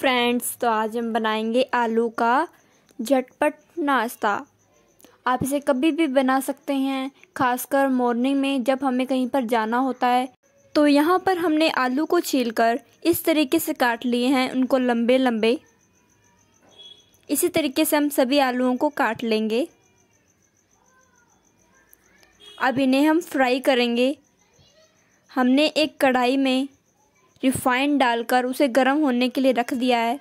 friends तो आज हम बनाएंगे आलू का झटपट नाश्ता आप इसे कभी भी बना सकते हैं खासकर मॉर्निंग में जब हमें कहीं पर जाना होता है तो यहाँ पर हमने आलू को छीलकर इस तरीके से काट लिए हैं उनको लंबे लंबे इसी तरीके से हम सभी आलूओं को काट लेंगे अब इन्हें हम फ्राई करेंगे हमने एक कढ़ाई में रिफाइंड डालकर उसे गर्म होने के लिए रख दिया है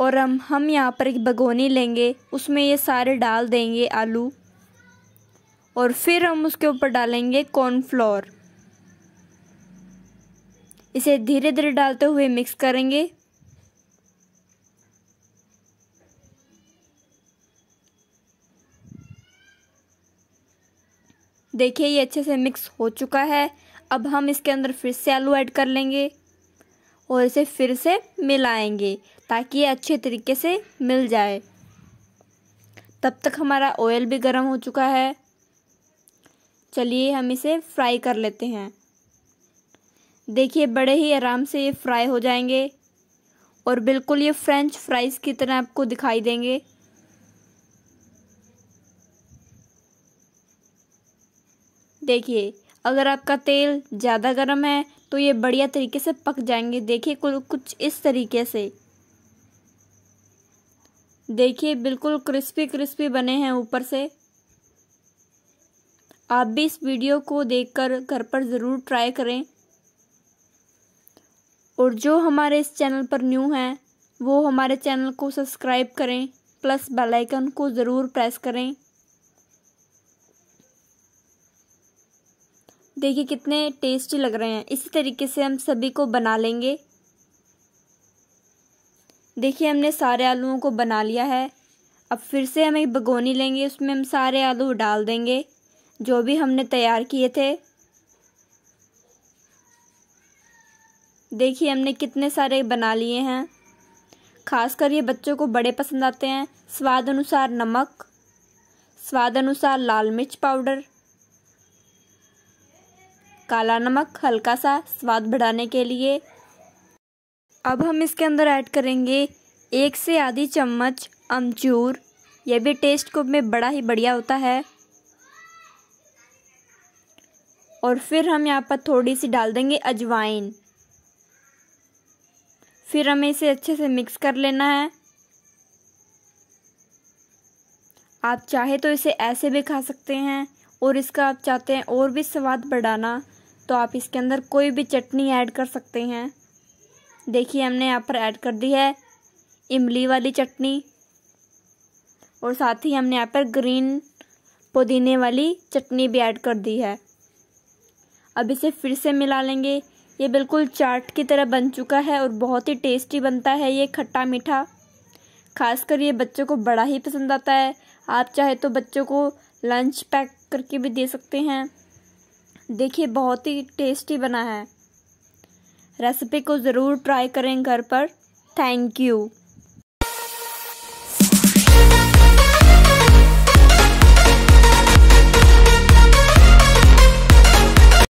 और हम हम यहाँ पर एक भगोनी लेंगे उसमें ये सारे डाल देंगे आलू और फिर हम उसके ऊपर डालेंगे कॉर्नफ्लोर इसे धीरे धीरे डालते हुए मिक्स करेंगे देखिए ये अच्छे से मिक्स हो चुका है अब हम इसके अंदर फिर से आलू ऐड कर लेंगे और इसे फिर से मिलाएंगे ताकि ये अच्छे तरीके से मिल जाए तब तक हमारा ऑयल भी गर्म हो चुका है चलिए हम इसे फ्राई कर लेते हैं देखिए बड़े ही आराम से ये फ्राई हो जाएंगे और बिल्कुल ये फ्रेंच फ्राइज़ की तरह आपको दिखाई देंगे देखिए अगर आपका तेल ज़्यादा गर्म है तो ये बढ़िया तरीके से पक जाएंगे देखिए कुछ इस तरीके से देखिए बिल्कुल क्रिस्पी क्रिस्पी बने हैं ऊपर से आप भी इस वीडियो को देखकर घर पर ज़रूर ट्राई करें और जो हमारे इस चैनल पर न्यू हैं वो हमारे चैनल को सब्सक्राइब करें प्लस बेल आइकन को ज़रूर प्रेस करें देखिए कितने टेस्टी लग रहे हैं इसी तरीके से हम सभी को बना लेंगे देखिए हमने सारे आलूओं को बना लिया है अब फिर से हम एक भगोनी लेंगे उसमें हम सारे आलू डाल देंगे जो भी हमने तैयार किए थे देखिए हमने कितने सारे बना लिए हैं खासकर ये बच्चों को बड़े पसंद आते हैं स्वाद अनुसार नमक स्वाद अनुसार लाल मिर्च पाउडर काला नमक हल्का सा स्वाद बढ़ाने के लिए अब हम इसके अंदर ऐड करेंगे एक से आधी चम्मच अमचूर यह भी टेस्ट को में बड़ा ही बढ़िया होता है और फिर हम यहाँ पर थोड़ी सी डाल देंगे अजवाइन फिर हमें इसे अच्छे से मिक्स कर लेना है आप चाहे तो इसे ऐसे भी खा सकते हैं और इसका आप चाहते हैं और भी स्वाद बढ़ाना तो आप इसके अंदर कोई भी चटनी ऐड कर सकते हैं देखिए हमने यहाँ पर ऐड कर दी है इमली वाली चटनी और साथ ही हमने यहाँ पर ग्रीन पुदीने वाली चटनी भी ऐड कर दी है अब इसे फिर से मिला लेंगे ये बिल्कुल चाट की तरह बन चुका है और बहुत ही टेस्टी बनता है ये खट्टा मीठा खासकर ये बच्चों को बड़ा ही पसंद आता है आप चाहे तो बच्चों को लंच पैक करके भी दे सकते हैं देखिए बहुत ही टेस्टी बना है रेसिपी को ज़रूर ट्राई करें घर पर थैंक यू